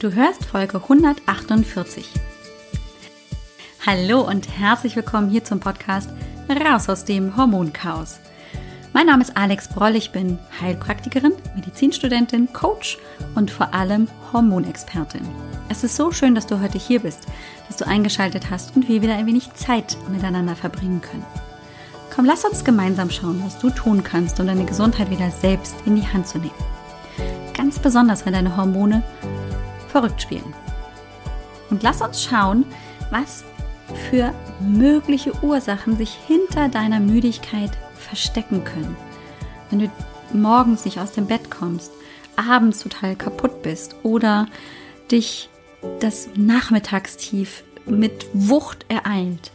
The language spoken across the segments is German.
Du hörst Folge 148. Hallo und herzlich willkommen hier zum Podcast Raus aus dem Hormonchaos. Mein Name ist Alex Broll, ich bin Heilpraktikerin, Medizinstudentin, Coach und vor allem Hormonexpertin. Es ist so schön, dass du heute hier bist, dass du eingeschaltet hast und wir wieder ein wenig Zeit miteinander verbringen können. Komm, lass uns gemeinsam schauen, was du tun kannst, um deine Gesundheit wieder selbst in die Hand zu nehmen. Ganz besonders, wenn deine Hormone verrückt spielen. Und lass uns schauen, was für mögliche Ursachen sich hinter deiner Müdigkeit verstecken können. Wenn du morgens nicht aus dem Bett kommst, abends total kaputt bist oder dich das Nachmittagstief mit Wucht ereilt.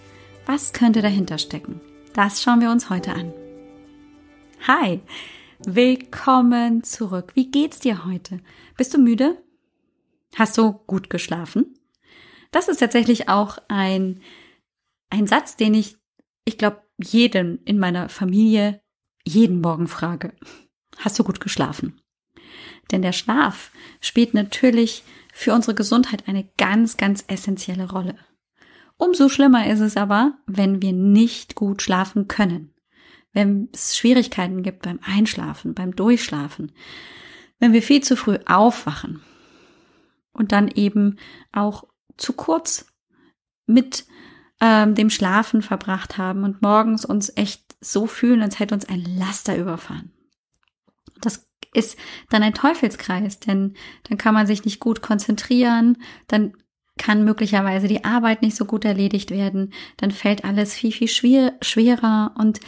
Was könnte dahinter stecken? Das schauen wir uns heute an. Hi, willkommen zurück. Wie geht's dir heute? Bist du müde? Hast du gut geschlafen? Das ist tatsächlich auch ein, ein Satz, den ich, ich glaube, jeden in meiner Familie jeden Morgen frage. Hast du gut geschlafen? Denn der Schlaf spielt natürlich für unsere Gesundheit eine ganz, ganz essentielle Rolle. Umso schlimmer ist es aber, wenn wir nicht gut schlafen können, wenn es Schwierigkeiten gibt beim Einschlafen, beim Durchschlafen, wenn wir viel zu früh aufwachen, und dann eben auch zu kurz mit ähm, dem Schlafen verbracht haben und morgens uns echt so fühlen, als hätte uns ein Laster überfahren. Das ist dann ein Teufelskreis, denn dann kann man sich nicht gut konzentrieren, dann kann möglicherweise die Arbeit nicht so gut erledigt werden, dann fällt alles viel, viel schwer, schwerer und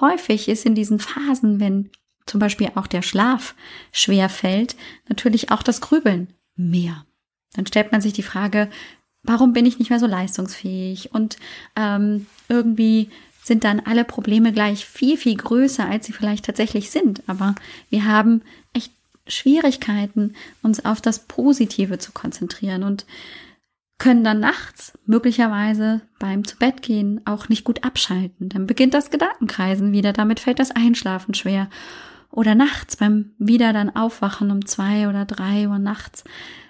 häufig ist in diesen Phasen, wenn zum Beispiel auch der Schlaf schwer fällt, natürlich auch das Grübeln mehr. Dann stellt man sich die Frage, warum bin ich nicht mehr so leistungsfähig? Und ähm, irgendwie sind dann alle Probleme gleich viel, viel größer, als sie vielleicht tatsächlich sind. Aber wir haben echt Schwierigkeiten, uns auf das Positive zu konzentrieren und können dann nachts möglicherweise beim Zubettgehen auch nicht gut abschalten. Dann beginnt das Gedankenkreisen wieder, damit fällt das Einschlafen schwer oder nachts beim wieder dann Aufwachen um zwei oder drei Uhr nachts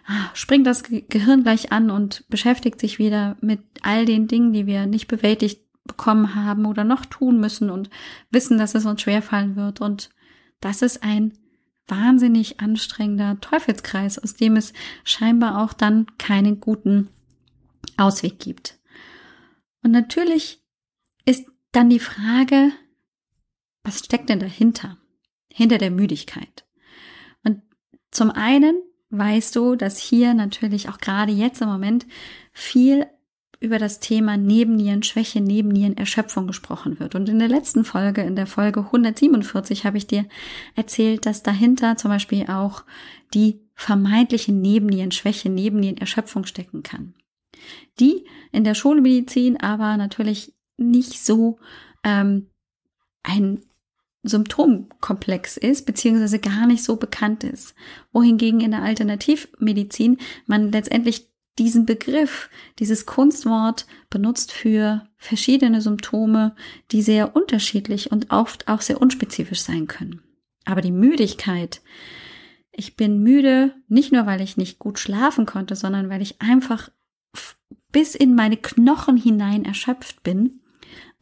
ah, springt das Gehirn gleich an und beschäftigt sich wieder mit all den Dingen, die wir nicht bewältigt bekommen haben oder noch tun müssen und wissen, dass es uns schwerfallen wird. Und das ist ein wahnsinnig anstrengender Teufelskreis, aus dem es scheinbar auch dann keinen guten Ausweg gibt. Und natürlich ist dann die Frage, was steckt denn dahinter? hinter der Müdigkeit. Und zum einen weißt du, dass hier natürlich auch gerade jetzt im Moment viel über das Thema Nebennierenschwäche, Nebennierenerschöpfung gesprochen wird. Und in der letzten Folge, in der Folge 147, habe ich dir erzählt, dass dahinter zum Beispiel auch die vermeintliche Nebennierenschwäche, Nebennierenerschöpfung stecken kann. Die in der Schulmedizin aber natürlich nicht so ähm, ein symptomkomplex ist, beziehungsweise gar nicht so bekannt ist. Wohingegen in der Alternativmedizin man letztendlich diesen Begriff, dieses Kunstwort benutzt für verschiedene Symptome, die sehr unterschiedlich und oft auch sehr unspezifisch sein können. Aber die Müdigkeit, ich bin müde, nicht nur weil ich nicht gut schlafen konnte, sondern weil ich einfach bis in meine Knochen hinein erschöpft bin,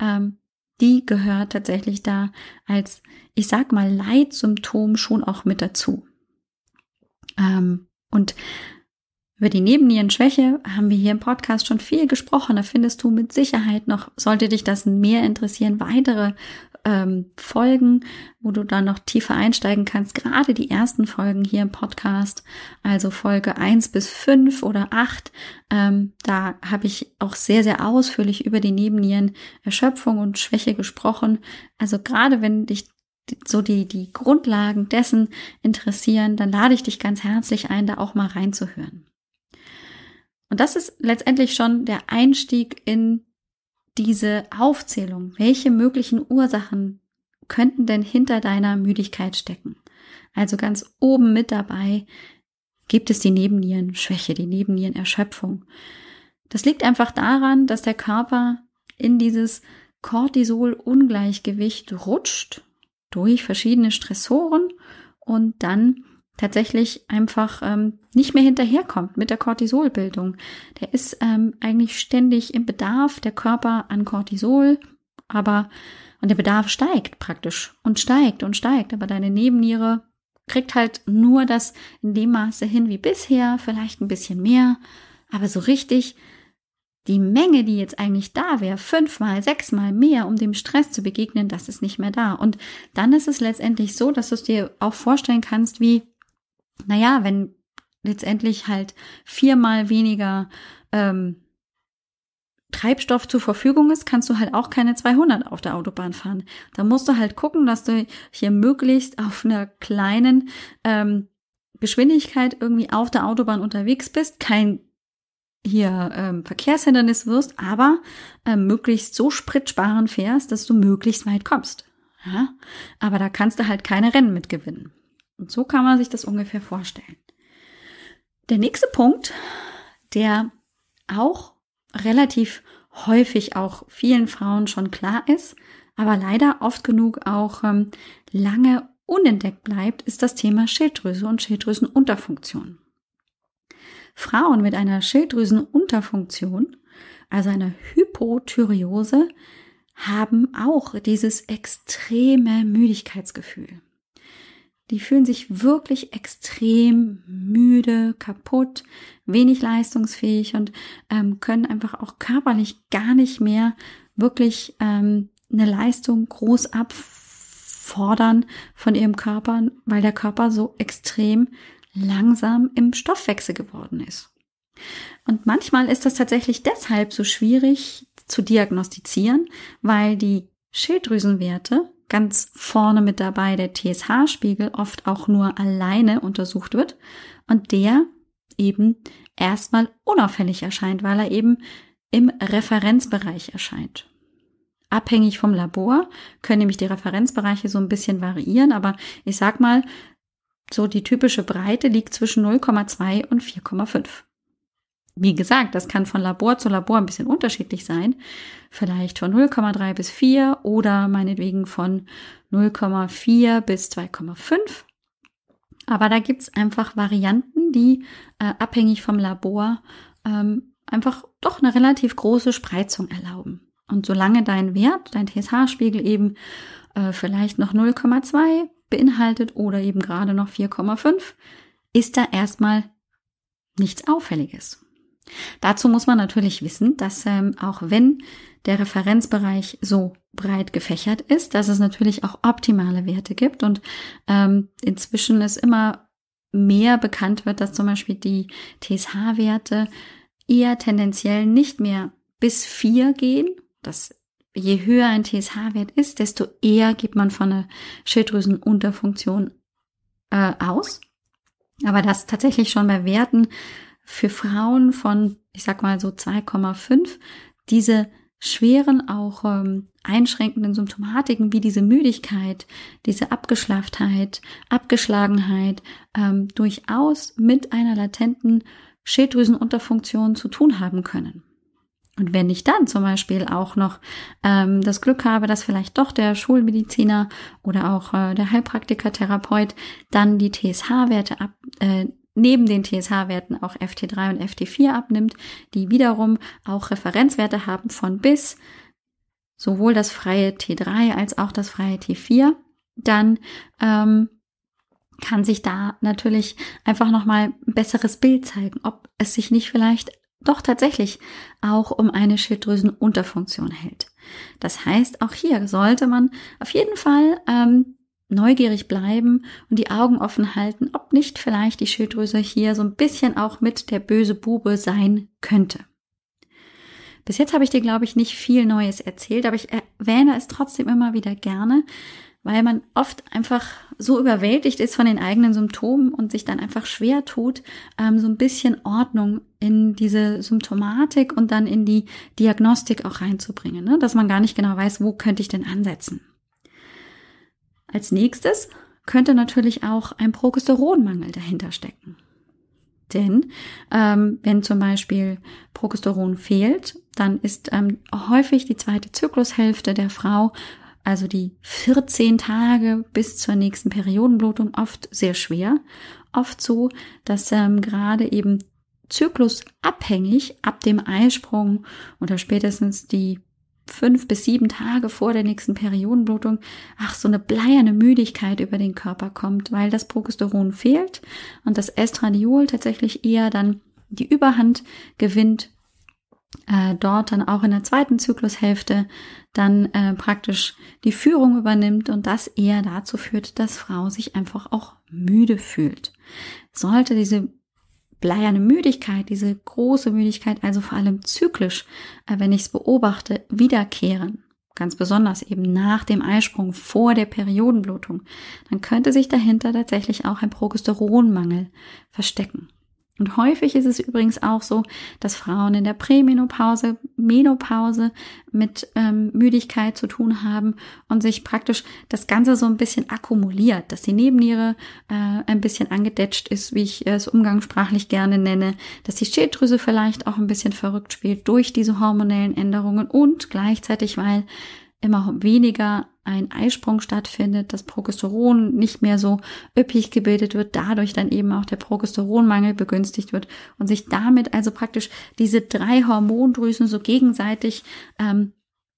ähm, die gehört tatsächlich da als, ich sag mal, Leitsymptom schon auch mit dazu. Ähm, und über die Nebennierenschwäche haben wir hier im Podcast schon viel gesprochen. Da findest du mit Sicherheit noch, sollte dich das mehr interessieren, weitere ähm, Folgen, wo du dann noch tiefer einsteigen kannst. Gerade die ersten Folgen hier im Podcast, also Folge eins bis fünf oder acht, ähm, da habe ich auch sehr, sehr ausführlich über die Nebennieren Erschöpfung und Schwäche gesprochen. Also gerade wenn dich so die, die Grundlagen dessen interessieren, dann lade ich dich ganz herzlich ein, da auch mal reinzuhören. Und das ist letztendlich schon der Einstieg in diese Aufzählung, welche möglichen Ursachen könnten denn hinter deiner Müdigkeit stecken? Also ganz oben mit dabei gibt es die Nebennierenschwäche, die Nebennierenerschöpfung. Das liegt einfach daran, dass der Körper in dieses Cortisol-Ungleichgewicht rutscht durch verschiedene Stressoren und dann tatsächlich einfach ähm, nicht mehr hinterherkommt mit der Cortisolbildung. Der ist ähm, eigentlich ständig im Bedarf, der Körper an Cortisol, aber und der Bedarf steigt praktisch und steigt und steigt, aber deine Nebenniere kriegt halt nur das in dem Maße hin wie bisher, vielleicht ein bisschen mehr, aber so richtig die Menge, die jetzt eigentlich da wäre, fünfmal, sechsmal mehr, um dem Stress zu begegnen, das ist nicht mehr da. Und dann ist es letztendlich so, dass du es dir auch vorstellen kannst, wie naja, wenn letztendlich halt viermal weniger ähm, Treibstoff zur Verfügung ist, kannst du halt auch keine 200 auf der Autobahn fahren. Da musst du halt gucken, dass du hier möglichst auf einer kleinen ähm, Geschwindigkeit irgendwie auf der Autobahn unterwegs bist, kein hier ähm, Verkehrshindernis wirst, aber ähm, möglichst so spritsparend fährst, dass du möglichst weit kommst. Ja? Aber da kannst du halt keine Rennen mitgewinnen. Und so kann man sich das ungefähr vorstellen. Der nächste Punkt, der auch relativ häufig auch vielen Frauen schon klar ist, aber leider oft genug auch ähm, lange unentdeckt bleibt, ist das Thema Schilddrüse und Schilddrüsenunterfunktion. Frauen mit einer Schilddrüsenunterfunktion, also einer Hypothyreose, haben auch dieses extreme Müdigkeitsgefühl. Die fühlen sich wirklich extrem müde, kaputt, wenig leistungsfähig und ähm, können einfach auch körperlich gar nicht mehr wirklich ähm, eine Leistung groß abfordern von ihrem Körper, weil der Körper so extrem langsam im Stoffwechsel geworden ist. Und manchmal ist das tatsächlich deshalb so schwierig zu diagnostizieren, weil die Schilddrüsenwerte ganz vorne mit dabei der TSH-Spiegel oft auch nur alleine untersucht wird und der eben erstmal unauffällig erscheint, weil er eben im Referenzbereich erscheint. Abhängig vom Labor können nämlich die Referenzbereiche so ein bisschen variieren, aber ich sag mal, so die typische Breite liegt zwischen 0,2 und 4,5. Wie gesagt, das kann von Labor zu Labor ein bisschen unterschiedlich sein. Vielleicht von 0,3 bis 4 oder meinetwegen von 0,4 bis 2,5. Aber da gibt's einfach Varianten, die äh, abhängig vom Labor ähm, einfach doch eine relativ große Spreizung erlauben. Und solange dein Wert, dein TSH-Spiegel eben äh, vielleicht noch 0,2 beinhaltet oder eben gerade noch 4,5, ist da erstmal nichts Auffälliges. Dazu muss man natürlich wissen, dass ähm, auch wenn der Referenzbereich so breit gefächert ist, dass es natürlich auch optimale Werte gibt und ähm, inzwischen es immer mehr bekannt wird, dass zum Beispiel die TSH-Werte eher tendenziell nicht mehr bis vier gehen. Das, je höher ein TSH-Wert ist, desto eher geht man von einer Schilddrüsenunterfunktion äh, aus. Aber das tatsächlich schon bei Werten für Frauen von, ich sag mal so 2,5, diese schweren, auch ähm, einschränkenden Symptomatiken wie diese Müdigkeit, diese Abgeschlafftheit, Abgeschlagenheit ähm, durchaus mit einer latenten Schilddrüsenunterfunktion zu tun haben können. Und wenn ich dann zum Beispiel auch noch ähm, das Glück habe, dass vielleicht doch der Schulmediziner oder auch äh, der Heilpraktiker-Therapeut dann die TSH-Werte ab, äh, neben den TSH-Werten auch FT3 und FT4 abnimmt, die wiederum auch Referenzwerte haben von bis sowohl das freie T3 als auch das freie T4, dann ähm, kann sich da natürlich einfach nochmal ein besseres Bild zeigen, ob es sich nicht vielleicht doch tatsächlich auch um eine Schilddrüsenunterfunktion hält. Das heißt, auch hier sollte man auf jeden Fall ähm, neugierig bleiben und die Augen offen halten, ob nicht vielleicht die Schilddrüse hier so ein bisschen auch mit der böse Bube sein könnte. Bis jetzt habe ich dir, glaube ich, nicht viel Neues erzählt, aber ich erwähne es trotzdem immer wieder gerne, weil man oft einfach so überwältigt ist von den eigenen Symptomen und sich dann einfach schwer tut, ähm, so ein bisschen Ordnung in diese Symptomatik und dann in die Diagnostik auch reinzubringen, ne? dass man gar nicht genau weiß, wo könnte ich denn ansetzen. Als nächstes könnte natürlich auch ein Progesteronmangel dahinter stecken. Denn ähm, wenn zum Beispiel Progesteron fehlt, dann ist ähm, häufig die zweite Zyklushälfte der Frau, also die 14 Tage bis zur nächsten Periodenblutung, oft sehr schwer. Oft so, dass ähm, gerade eben zyklusabhängig ab dem Eisprung oder spätestens die fünf bis sieben Tage vor der nächsten Periodenblutung, ach, so eine bleierne Müdigkeit über den Körper kommt, weil das Progesteron fehlt und das Estradiol tatsächlich eher dann die Überhand gewinnt, äh, dort dann auch in der zweiten Zyklushälfte dann äh, praktisch die Führung übernimmt und das eher dazu führt, dass Frau sich einfach auch müde fühlt. Sollte diese bleierne Müdigkeit, diese große Müdigkeit, also vor allem zyklisch, äh, wenn ich es beobachte, wiederkehren. Ganz besonders eben nach dem Eisprung, vor der Periodenblutung. Dann könnte sich dahinter tatsächlich auch ein Progesteronmangel verstecken. Und häufig ist es übrigens auch so, dass Frauen in der Prämenopause, Menopause mit ähm, Müdigkeit zu tun haben und sich praktisch das Ganze so ein bisschen akkumuliert, dass die Nebenniere äh, ein bisschen angedetscht ist, wie ich es umgangssprachlich gerne nenne, dass die Schilddrüse vielleicht auch ein bisschen verrückt spielt durch diese hormonellen Änderungen und gleichzeitig, weil immer weniger ein Eisprung stattfindet, das Progesteron nicht mehr so üppig gebildet wird, dadurch dann eben auch der Progesteronmangel begünstigt wird und sich damit also praktisch diese drei Hormondrüsen so gegenseitig ähm,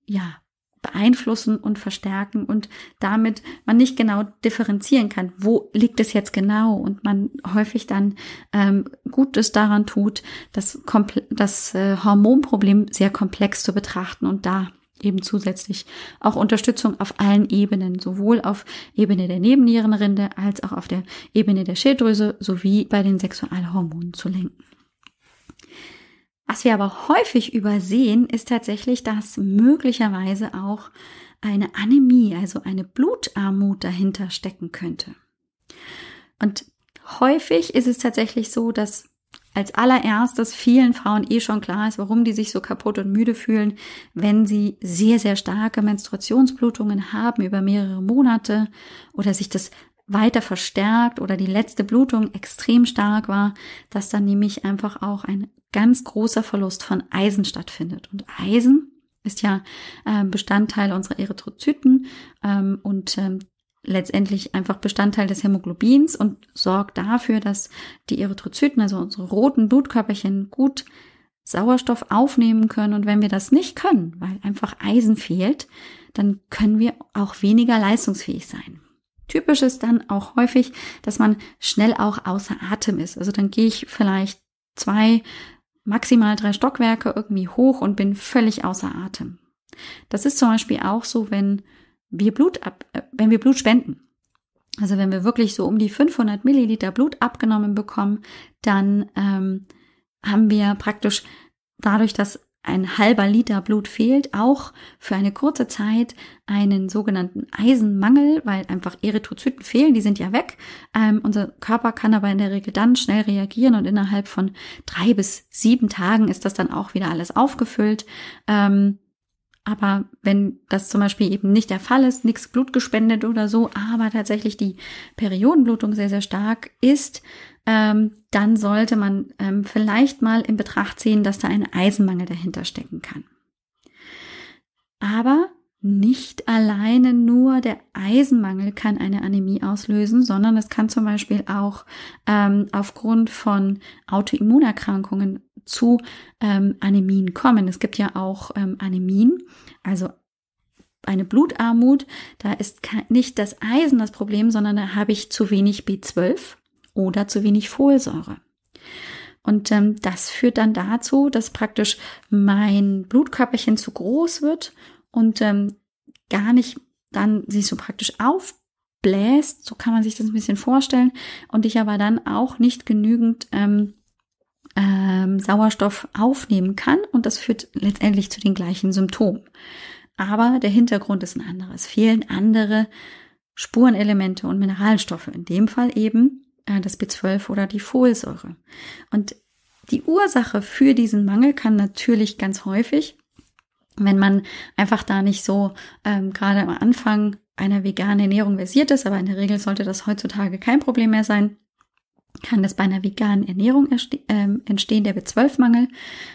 ja beeinflussen und verstärken und damit man nicht genau differenzieren kann, wo liegt es jetzt genau und man häufig dann ähm, Gutes daran tut, das, Kompl das äh, Hormonproblem sehr komplex zu betrachten und da eben zusätzlich auch Unterstützung auf allen Ebenen, sowohl auf Ebene der Nebennierenrinde als auch auf der Ebene der Schilddrüse sowie bei den Sexualhormonen zu lenken. Was wir aber häufig übersehen, ist tatsächlich, dass möglicherweise auch eine Anämie, also eine Blutarmut dahinter stecken könnte. Und häufig ist es tatsächlich so, dass als allererstes vielen Frauen eh schon klar ist, warum die sich so kaputt und müde fühlen, wenn sie sehr, sehr starke Menstruationsblutungen haben über mehrere Monate oder sich das weiter verstärkt oder die letzte Blutung extrem stark war, dass dann nämlich einfach auch ein ganz großer Verlust von Eisen stattfindet. Und Eisen ist ja ähm, Bestandteil unserer Erythrozyten ähm, und ähm, letztendlich einfach Bestandteil des Hämoglobins und sorgt dafür, dass die Erythrozyten, also unsere roten Blutkörperchen, gut Sauerstoff aufnehmen können. Und wenn wir das nicht können, weil einfach Eisen fehlt, dann können wir auch weniger leistungsfähig sein. Typisch ist dann auch häufig, dass man schnell auch außer Atem ist. Also dann gehe ich vielleicht zwei, maximal drei Stockwerke irgendwie hoch und bin völlig außer Atem. Das ist zum Beispiel auch so, wenn wir Blut ab, äh, wenn wir Blut spenden, also wenn wir wirklich so um die 500 Milliliter Blut abgenommen bekommen, dann ähm, haben wir praktisch dadurch, dass ein halber Liter Blut fehlt, auch für eine kurze Zeit einen sogenannten Eisenmangel, weil einfach Erythrozyten fehlen, die sind ja weg. Ähm, unser Körper kann aber in der Regel dann schnell reagieren und innerhalb von drei bis sieben Tagen ist das dann auch wieder alles aufgefüllt. Ähm, aber wenn das zum Beispiel eben nicht der Fall ist, nichts Blut gespendet oder so, aber tatsächlich die Periodenblutung sehr, sehr stark ist, ähm, dann sollte man ähm, vielleicht mal in Betracht ziehen, dass da ein Eisenmangel dahinter stecken kann. Aber nicht alleine nur der Eisenmangel kann eine Anämie auslösen, sondern es kann zum Beispiel auch ähm, aufgrund von Autoimmunerkrankungen zu ähm, Anämien kommen. Es gibt ja auch ähm, Anämien, also eine Blutarmut. Da ist nicht das Eisen das Problem, sondern da habe ich zu wenig B12 oder zu wenig Folsäure. Und ähm, das führt dann dazu, dass praktisch mein Blutkörperchen zu groß wird und ähm, gar nicht dann sich so praktisch aufbläst. So kann man sich das ein bisschen vorstellen. Und ich aber dann auch nicht genügend ähm, ähm, Sauerstoff aufnehmen kann und das führt letztendlich zu den gleichen Symptomen. Aber der Hintergrund ist ein anderes. fehlen andere Spurenelemente und Mineralstoffe, in dem Fall eben äh, das B12 oder die Folsäure. Und die Ursache für diesen Mangel kann natürlich ganz häufig, wenn man einfach da nicht so ähm, gerade am Anfang einer veganen Ernährung versiert ist, aber in der Regel sollte das heutzutage kein Problem mehr sein, kann das bei einer veganen Ernährung ähm, entstehen, der B12-Mangel,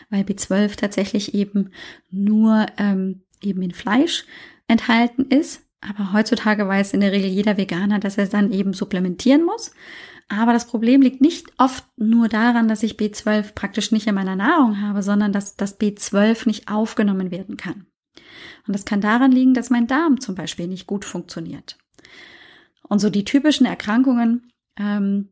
weil B12 tatsächlich eben nur ähm, eben in Fleisch enthalten ist. Aber heutzutage weiß in der Regel jeder Veganer, dass er dann eben supplementieren muss. Aber das Problem liegt nicht oft nur daran, dass ich B12 praktisch nicht in meiner Nahrung habe, sondern dass das B12 nicht aufgenommen werden kann. Und das kann daran liegen, dass mein Darm zum Beispiel nicht gut funktioniert. Und so die typischen Erkrankungen, ähm,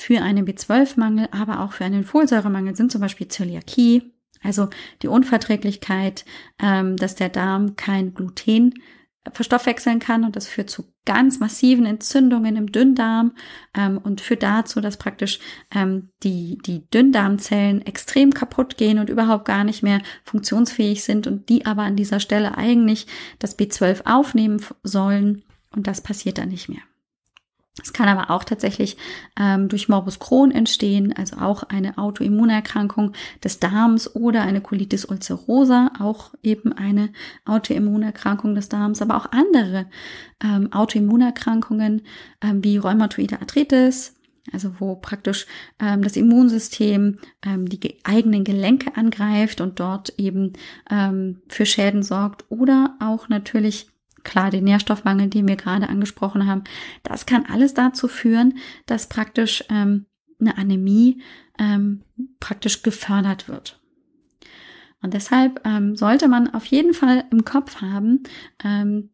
für einen B12-Mangel, aber auch für einen Folsäuremangel sind zum Beispiel Zöliakie, also die Unverträglichkeit, ähm, dass der Darm kein Gluten verstoffwechseln kann und das führt zu ganz massiven Entzündungen im Dünndarm ähm, und führt dazu, dass praktisch ähm, die, die Dünndarmzellen extrem kaputt gehen und überhaupt gar nicht mehr funktionsfähig sind und die aber an dieser Stelle eigentlich das B12 aufnehmen sollen und das passiert dann nicht mehr. Es kann aber auch tatsächlich ähm, durch Morbus Crohn entstehen, also auch eine Autoimmunerkrankung des Darms oder eine Colitis ulcerosa, auch eben eine Autoimmunerkrankung des Darms, aber auch andere ähm, Autoimmunerkrankungen ähm, wie Rheumatoide Arthritis, also wo praktisch ähm, das Immunsystem ähm, die ge eigenen Gelenke angreift und dort eben ähm, für Schäden sorgt oder auch natürlich klar den Nährstoffmangel, den wir gerade angesprochen haben. Das kann alles dazu führen, dass praktisch ähm, eine Anämie ähm, praktisch gefördert wird. Und deshalb ähm, sollte man auf jeden Fall im Kopf haben, ähm,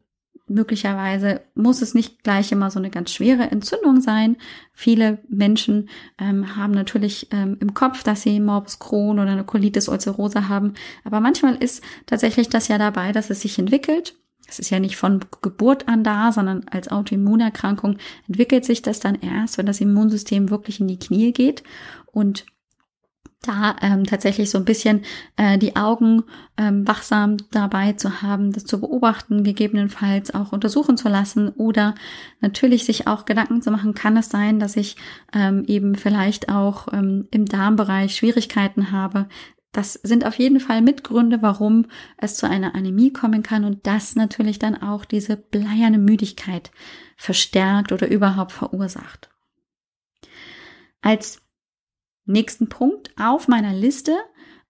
möglicherweise muss es nicht gleich immer so eine ganz schwere Entzündung sein. Viele Menschen ähm, haben natürlich ähm, im Kopf, dass sie Morbus Crohn oder eine Colitis ulcerosa haben. Aber manchmal ist tatsächlich das ja dabei, dass es sich entwickelt es ist ja nicht von Geburt an da, sondern als Autoimmunerkrankung entwickelt sich das dann erst, wenn das Immunsystem wirklich in die Knie geht und da ähm, tatsächlich so ein bisschen äh, die Augen ähm, wachsam dabei zu haben, das zu beobachten, gegebenenfalls auch untersuchen zu lassen oder natürlich sich auch Gedanken zu machen, kann es sein, dass ich ähm, eben vielleicht auch ähm, im Darmbereich Schwierigkeiten habe, das sind auf jeden Fall Mitgründe, warum es zu einer Anämie kommen kann und das natürlich dann auch diese bleierne Müdigkeit verstärkt oder überhaupt verursacht. Als nächsten Punkt auf meiner Liste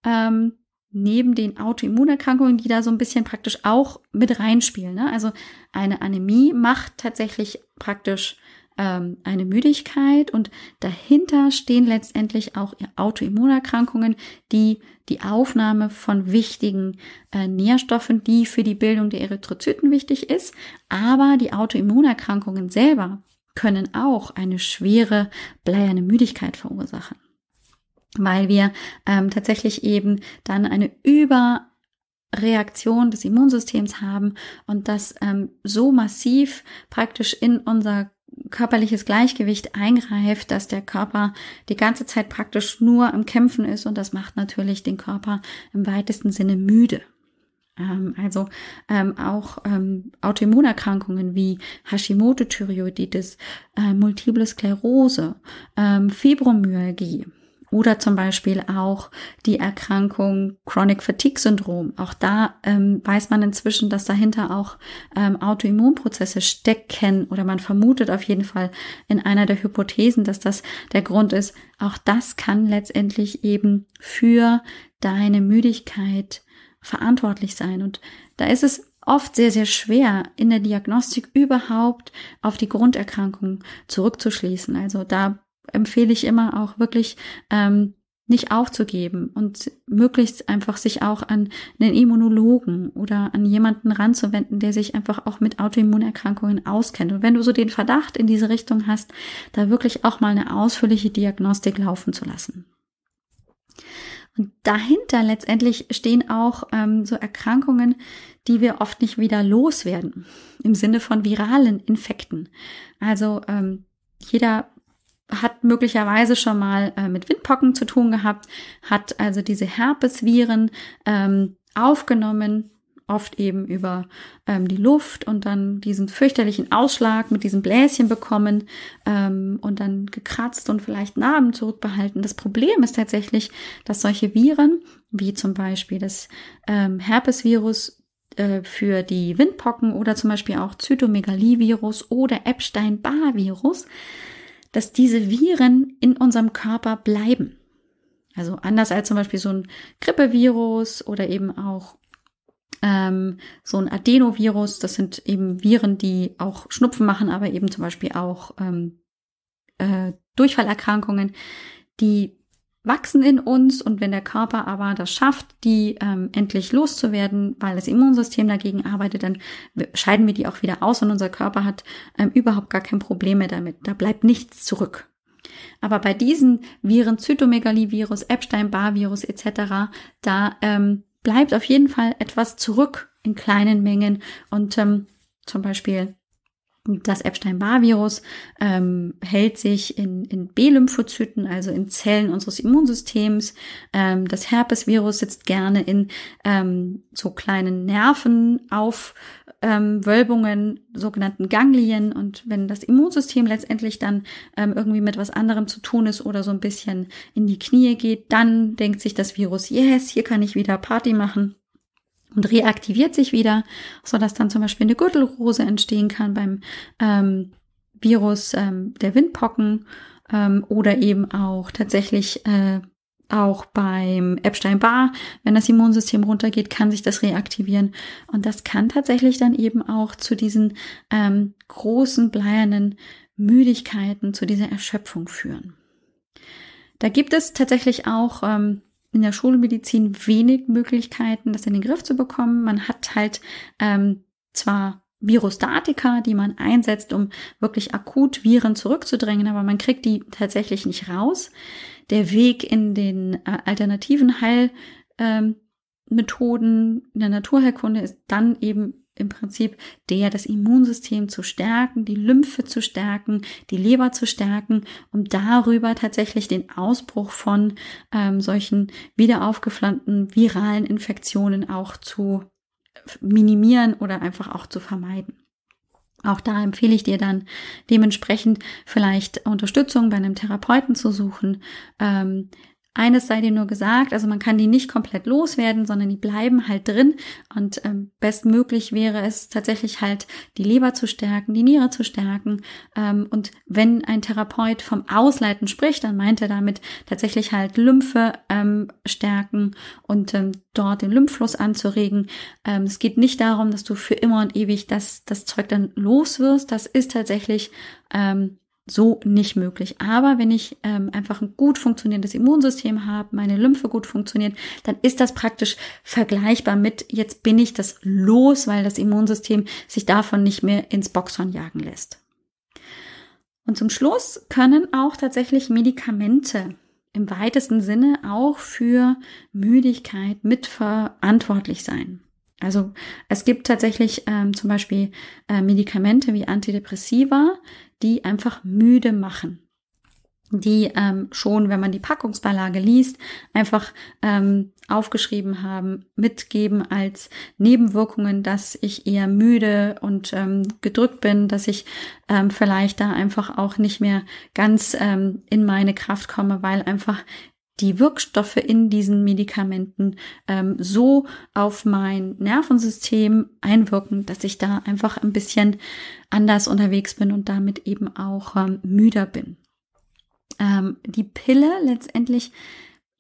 ähm, neben den Autoimmunerkrankungen, die da so ein bisschen praktisch auch mit reinspielen. Ne? Also eine Anämie macht tatsächlich praktisch ähm, eine Müdigkeit und dahinter stehen letztendlich auch Autoimmunerkrankungen, die die Aufnahme von wichtigen äh, Nährstoffen, die für die Bildung der Erythrozyten wichtig ist, aber die Autoimmunerkrankungen selber können auch eine schwere bleierne Müdigkeit verursachen, weil wir ähm, tatsächlich eben dann eine über Reaktion des Immunsystems haben und das ähm, so massiv praktisch in unser körperliches Gleichgewicht eingreift, dass der Körper die ganze Zeit praktisch nur im Kämpfen ist und das macht natürlich den Körper im weitesten Sinne müde. Ähm, also ähm, auch ähm, Autoimmunerkrankungen wie Hashimoto-Thyreoiditis, äh, Multiple Sklerose, ähm, Fibromyalgie, oder zum Beispiel auch die Erkrankung Chronic Fatigue Syndrom. Auch da ähm, weiß man inzwischen, dass dahinter auch ähm, Autoimmunprozesse stecken oder man vermutet auf jeden Fall in einer der Hypothesen, dass das der Grund ist. Auch das kann letztendlich eben für deine Müdigkeit verantwortlich sein. Und da ist es oft sehr, sehr schwer, in der Diagnostik überhaupt auf die Grunderkrankung zurückzuschließen. Also da empfehle ich immer auch wirklich ähm, nicht aufzugeben und möglichst einfach sich auch an einen Immunologen oder an jemanden ranzuwenden, der sich einfach auch mit Autoimmunerkrankungen auskennt. Und wenn du so den Verdacht in diese Richtung hast, da wirklich auch mal eine ausführliche Diagnostik laufen zu lassen. Und dahinter letztendlich stehen auch ähm, so Erkrankungen, die wir oft nicht wieder loswerden, im Sinne von viralen Infekten. Also ähm, jeder hat möglicherweise schon mal äh, mit Windpocken zu tun gehabt, hat also diese Herpesviren ähm, aufgenommen, oft eben über ähm, die Luft und dann diesen fürchterlichen Ausschlag mit diesen Bläschen bekommen ähm, und dann gekratzt und vielleicht Narben zurückbehalten. Das Problem ist tatsächlich, dass solche Viren, wie zum Beispiel das ähm, Herpesvirus äh, für die Windpocken oder zum Beispiel auch Zytomegalivirus oder Epstein-Barr-Virus, dass diese Viren in unserem Körper bleiben. Also anders als zum Beispiel so ein Grippevirus oder eben auch ähm, so ein Adenovirus. Das sind eben Viren, die auch Schnupfen machen, aber eben zum Beispiel auch ähm, äh, Durchfallerkrankungen. Die wachsen in uns und wenn der Körper aber das schafft, die ähm, endlich loszuwerden, weil das Immunsystem dagegen arbeitet, dann scheiden wir die auch wieder aus und unser Körper hat ähm, überhaupt gar kein Problem mehr damit. Da bleibt nichts zurück. Aber bei diesen Viren, Zytomegalivirus, Epstein-Barr-Virus etc., da ähm, bleibt auf jeden Fall etwas zurück in kleinen Mengen und ähm, zum Beispiel das Epstein-Barr-Virus ähm, hält sich in, in B-Lymphozyten, also in Zellen unseres Immunsystems. Ähm, das Herpes-Virus sitzt gerne in ähm, so kleinen Nerven auf ähm, Wölbungen, sogenannten Ganglien. Und wenn das Immunsystem letztendlich dann ähm, irgendwie mit was anderem zu tun ist oder so ein bisschen in die Knie geht, dann denkt sich das Virus, yes, hier kann ich wieder Party machen und reaktiviert sich wieder, sodass dann zum Beispiel eine Gürtelrose entstehen kann beim ähm, Virus ähm, der Windpocken ähm, oder eben auch tatsächlich äh, auch beim Epstein-Barr, wenn das Immunsystem runtergeht, kann sich das reaktivieren. Und das kann tatsächlich dann eben auch zu diesen ähm, großen, bleiernen Müdigkeiten, zu dieser Erschöpfung führen. Da gibt es tatsächlich auch ähm, in der Schulmedizin wenig Möglichkeiten, das in den Griff zu bekommen. Man hat halt ähm, zwar Virostatika, die man einsetzt, um wirklich akut Viren zurückzudrängen, aber man kriegt die tatsächlich nicht raus. Der Weg in den äh, alternativen Heilmethoden ähm, in der Naturheilkunde ist dann eben im Prinzip der, das Immunsystem zu stärken, die Lymphe zu stärken, die Leber zu stärken, um darüber tatsächlich den Ausbruch von ähm, solchen wieder aufgeflammten viralen Infektionen auch zu minimieren oder einfach auch zu vermeiden. Auch da empfehle ich dir dann dementsprechend vielleicht Unterstützung bei einem Therapeuten zu suchen, ähm, eines sei dir nur gesagt, also man kann die nicht komplett loswerden, sondern die bleiben halt drin und ähm, bestmöglich wäre es tatsächlich halt die Leber zu stärken, die Niere zu stärken ähm, und wenn ein Therapeut vom Ausleiten spricht, dann meint er damit tatsächlich halt Lymphe ähm, stärken und ähm, dort den Lymphfluss anzuregen. Ähm, es geht nicht darum, dass du für immer und ewig das, das Zeug dann loswirst. das ist tatsächlich ähm, so nicht möglich. Aber wenn ich ähm, einfach ein gut funktionierendes Immunsystem habe, meine Lymphe gut funktioniert, dann ist das praktisch vergleichbar mit, jetzt bin ich das los, weil das Immunsystem sich davon nicht mehr ins Boxhorn jagen lässt. Und zum Schluss können auch tatsächlich Medikamente im weitesten Sinne auch für Müdigkeit mitverantwortlich sein. Also es gibt tatsächlich ähm, zum Beispiel äh, Medikamente wie Antidepressiva, die einfach müde machen die ähm, schon, wenn man die Packungsbeilage liest, einfach ähm, aufgeschrieben haben, mitgeben als Nebenwirkungen, dass ich eher müde und ähm, gedrückt bin, dass ich ähm, vielleicht da einfach auch nicht mehr ganz ähm, in meine Kraft komme, weil einfach die Wirkstoffe in diesen Medikamenten ähm, so auf mein Nervensystem einwirken, dass ich da einfach ein bisschen anders unterwegs bin und damit eben auch ähm, müder bin. Ähm, die Pille letztendlich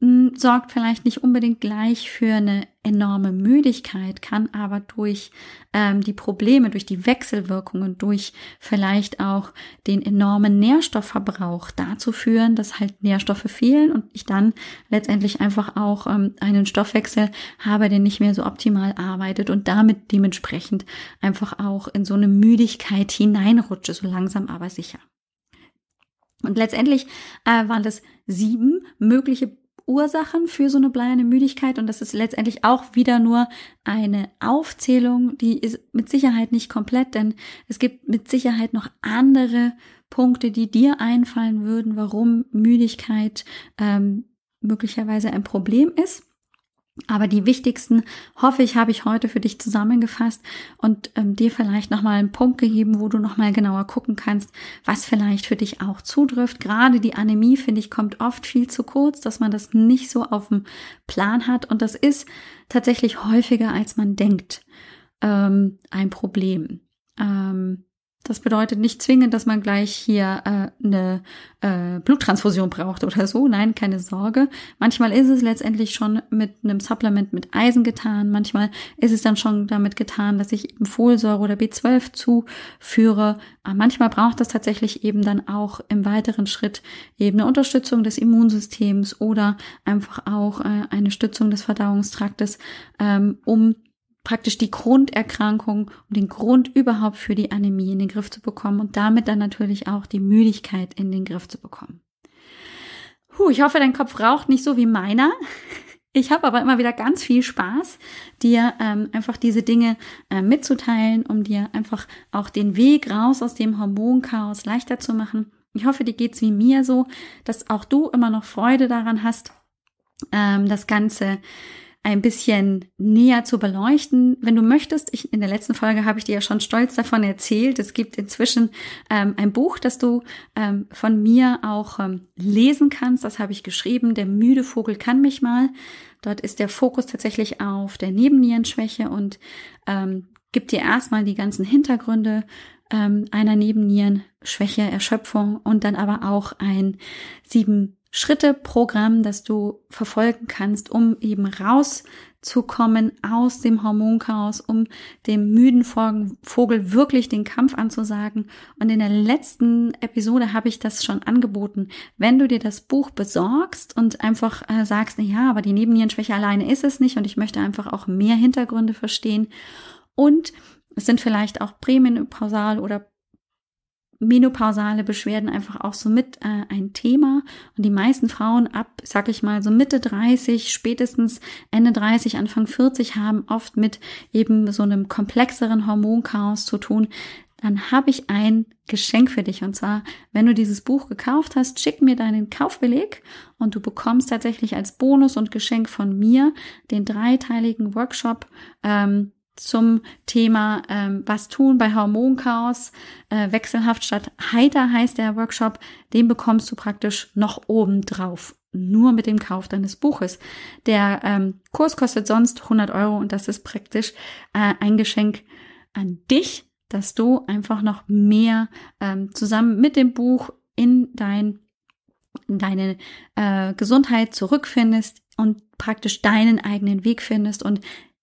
hm, sorgt vielleicht nicht unbedingt gleich für eine enorme Müdigkeit, kann aber durch ähm, die Probleme, durch die Wechselwirkungen, durch vielleicht auch den enormen Nährstoffverbrauch dazu führen, dass halt Nährstoffe fehlen und ich dann letztendlich einfach auch ähm, einen Stoffwechsel habe, der nicht mehr so optimal arbeitet und damit dementsprechend einfach auch in so eine Müdigkeit hineinrutsche, so langsam aber sicher. Und letztendlich äh, waren das sieben mögliche Ursachen für so eine bleierne Müdigkeit und das ist letztendlich auch wieder nur eine Aufzählung, die ist mit Sicherheit nicht komplett, denn es gibt mit Sicherheit noch andere Punkte, die dir einfallen würden, warum Müdigkeit ähm, möglicherweise ein Problem ist. Aber die wichtigsten, hoffe ich, habe ich heute für dich zusammengefasst und ähm, dir vielleicht nochmal einen Punkt gegeben, wo du nochmal genauer gucken kannst, was vielleicht für dich auch zutrifft. Gerade die Anämie, finde ich, kommt oft viel zu kurz, dass man das nicht so auf dem Plan hat. Und das ist tatsächlich häufiger, als man denkt, ähm, ein Problem. Ähm, das bedeutet nicht zwingend, dass man gleich hier äh, eine äh, Bluttransfusion braucht oder so. Nein, keine Sorge. Manchmal ist es letztendlich schon mit einem Supplement mit Eisen getan. Manchmal ist es dann schon damit getan, dass ich eben Folsäure oder B12 zuführe. Aber manchmal braucht das tatsächlich eben dann auch im weiteren Schritt eben eine Unterstützung des Immunsystems oder einfach auch äh, eine Stützung des Verdauungstraktes, ähm, um praktisch die Grunderkrankung und den Grund überhaupt für die Anämie in den Griff zu bekommen und damit dann natürlich auch die Müdigkeit in den Griff zu bekommen. Puh, ich hoffe, dein Kopf raucht nicht so wie meiner. Ich habe aber immer wieder ganz viel Spaß, dir ähm, einfach diese Dinge äh, mitzuteilen, um dir einfach auch den Weg raus aus dem Hormonchaos leichter zu machen. Ich hoffe, dir geht's wie mir so, dass auch du immer noch Freude daran hast, ähm, das Ganze ein bisschen näher zu beleuchten. Wenn du möchtest, ich, in der letzten Folge habe ich dir ja schon stolz davon erzählt. Es gibt inzwischen ähm, ein Buch, das du ähm, von mir auch ähm, lesen kannst. Das habe ich geschrieben. Der müde Vogel kann mich mal. Dort ist der Fokus tatsächlich auf der Nebennierenschwäche und ähm, gibt dir erstmal die ganzen Hintergründe ähm, einer Nebennierenschwäche, Erschöpfung und dann aber auch ein sieben Schritte-Programm, das du verfolgen kannst, um eben rauszukommen aus dem Hormonchaos, um dem müden Vogel wirklich den Kampf anzusagen. Und in der letzten Episode habe ich das schon angeboten. Wenn du dir das Buch besorgst und einfach äh, sagst, ja, aber die Nebennierenschwäche alleine ist es nicht und ich möchte einfach auch mehr Hintergründe verstehen und es sind vielleicht auch prämenopausal oder menopausale Beschwerden einfach auch so mit äh, ein Thema. Und die meisten Frauen ab, sag ich mal, so Mitte 30, spätestens Ende 30, Anfang 40 haben oft mit eben so einem komplexeren Hormonchaos zu tun. Dann habe ich ein Geschenk für dich. Und zwar, wenn du dieses Buch gekauft hast, schick mir deinen Kaufbeleg und du bekommst tatsächlich als Bonus und Geschenk von mir den dreiteiligen Workshop ähm, zum Thema ähm, Was tun bei Hormonchaos, äh, wechselhaft statt heiter heißt der Workshop, den bekommst du praktisch noch oben drauf. Nur mit dem Kauf deines Buches. Der ähm, Kurs kostet sonst 100 Euro und das ist praktisch äh, ein Geschenk an dich, dass du einfach noch mehr ähm, zusammen mit dem Buch in dein deine äh, Gesundheit zurückfindest und praktisch deinen eigenen Weg findest und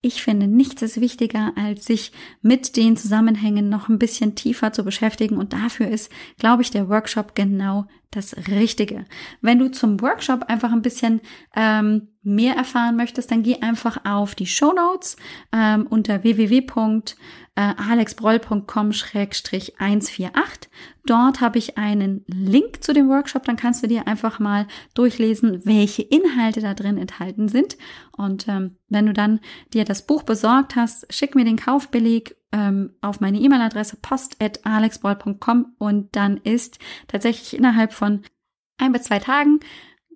ich finde, nichts ist wichtiger, als sich mit den Zusammenhängen noch ein bisschen tiefer zu beschäftigen. Und dafür ist, glaube ich, der Workshop genau das Richtige. Wenn du zum Workshop einfach ein bisschen ähm, mehr erfahren möchtest, dann geh einfach auf die Show Notes ähm, unter www. Äh, alexbroll.com-148. Dort habe ich einen Link zu dem Workshop, dann kannst du dir einfach mal durchlesen, welche Inhalte da drin enthalten sind. Und ähm, wenn du dann dir das Buch besorgt hast, schick mir den Kaufbeleg ähm, auf meine E-Mail-Adresse post.alexbroll.com und dann ist tatsächlich innerhalb von ein bis zwei Tagen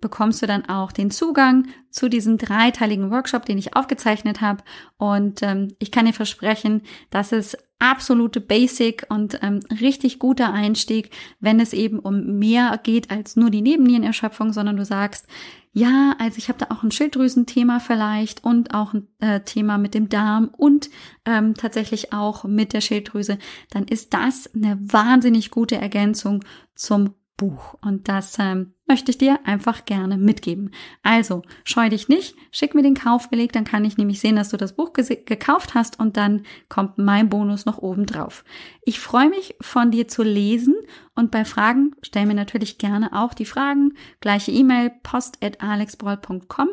bekommst du dann auch den Zugang zu diesem dreiteiligen Workshop, den ich aufgezeichnet habe. Und ähm, ich kann dir versprechen, dass es absolute Basic und ähm, richtig guter Einstieg, wenn es eben um mehr geht als nur die Nebennierenerschöpfung, sondern du sagst, ja, also ich habe da auch ein Schilddrüsenthema vielleicht und auch ein äh, Thema mit dem Darm und ähm, tatsächlich auch mit der Schilddrüse, dann ist das eine wahnsinnig gute Ergänzung zum Buch. Und das ähm, möchte ich dir einfach gerne mitgeben. Also, scheu dich nicht, schick mir den Kaufbeleg, dann kann ich nämlich sehen, dass du das Buch gekauft hast und dann kommt mein Bonus noch oben drauf. Ich freue mich, von dir zu lesen und bei Fragen stell mir natürlich gerne auch die Fragen. Gleiche E-Mail post@alexbroll.com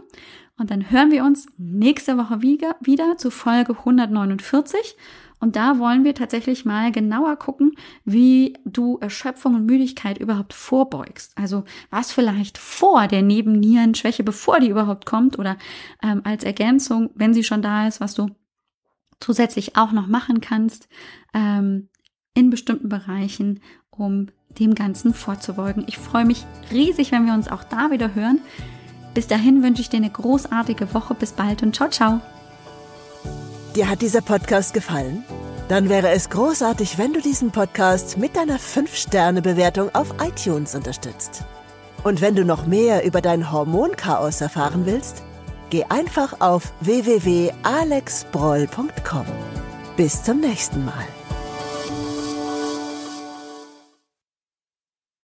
und dann hören wir uns nächste Woche wieder zu Folge 149. Und da wollen wir tatsächlich mal genauer gucken, wie du Erschöpfung und Müdigkeit überhaupt vorbeugst. Also was vielleicht vor der Nebennierenschwäche, bevor die überhaupt kommt oder ähm, als Ergänzung, wenn sie schon da ist, was du zusätzlich auch noch machen kannst ähm, in bestimmten Bereichen, um dem Ganzen vorzubeugen. Ich freue mich riesig, wenn wir uns auch da wieder hören. Bis dahin wünsche ich dir eine großartige Woche. Bis bald und ciao, ciao. Dir hat dieser Podcast gefallen? Dann wäre es großartig, wenn du diesen Podcast mit deiner 5-Sterne-Bewertung auf iTunes unterstützt. Und wenn du noch mehr über dein Hormonchaos erfahren willst, geh einfach auf www.alexbroll.com. Bis zum nächsten Mal.